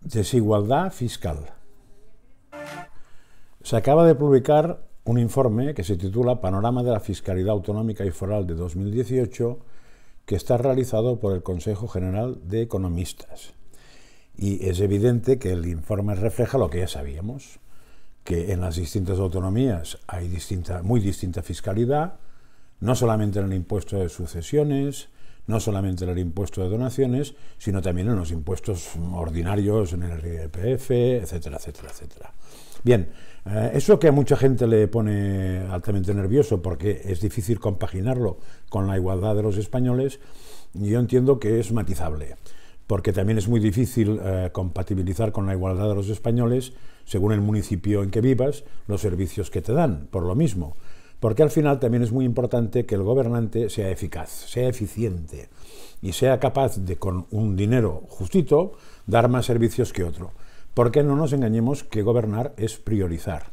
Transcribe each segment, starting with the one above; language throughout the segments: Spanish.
Desigualdad fiscal. Se acaba de publicar un informe que se titula Panorama de la Fiscalidad Autonómica y Foral de 2018, que está realizado por el Consejo General de Economistas. Y es evidente que el informe refleja lo que ya sabíamos, que en las distintas autonomías hay muy distinta fiscalidad, no solamente en el impuesto de sucesiones, no solamente en el impuesto de donaciones, sino también en los impuestos ordinarios, en el IRPF, etcétera, etcétera, etcétera. Bien, eh, eso que a mucha gente le pone altamente nervioso porque es difícil compaginarlo con la igualdad de los españoles, yo entiendo que es matizable, porque también es muy difícil eh, compatibilizar con la igualdad de los españoles, según el municipio en que vivas, los servicios que te dan, por lo mismo. Porque al final también es muy importante que el gobernante sea eficaz, sea eficiente y sea capaz de con un dinero justito dar más servicios que otro. Porque no nos engañemos que gobernar es priorizar.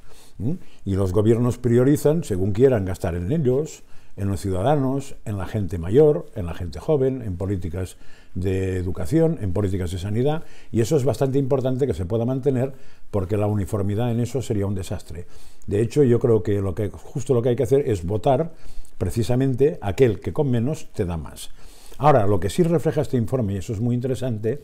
Y los gobiernos priorizan según quieran gastar en ellos, en los ciudadanos, en la gente mayor, en la gente joven, en políticas de educación, en políticas de sanidad, y eso es bastante importante que se pueda mantener porque la uniformidad en eso sería un desastre. De hecho, yo creo que, lo que justo lo que hay que hacer es votar precisamente aquel que con menos te da más. Ahora, lo que sí refleja este informe, y eso es muy interesante,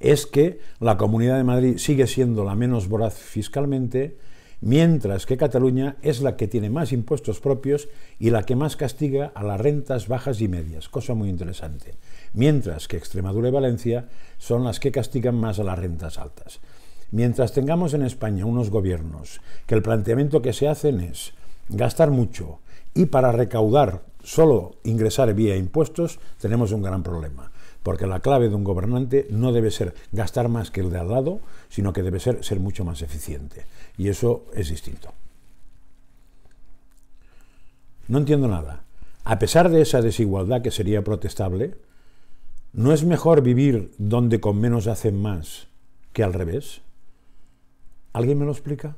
es que la Comunidad de Madrid sigue siendo la menos voraz fiscalmente, mientras que Cataluña es la que tiene más impuestos propios y la que más castiga a las rentas bajas y medias, cosa muy interesante, mientras que Extremadura y Valencia son las que castigan más a las rentas altas. Mientras tengamos en España unos gobiernos que el planteamiento que se hacen es gastar mucho y para recaudar solo ingresar vía impuestos, tenemos un gran problema. Porque la clave de un gobernante no debe ser gastar más que el de al lado, sino que debe ser ser mucho más eficiente. Y eso es distinto. No entiendo nada. A pesar de esa desigualdad que sería protestable, ¿no es mejor vivir donde con menos hacen más que al revés? ¿Alguien me lo explica?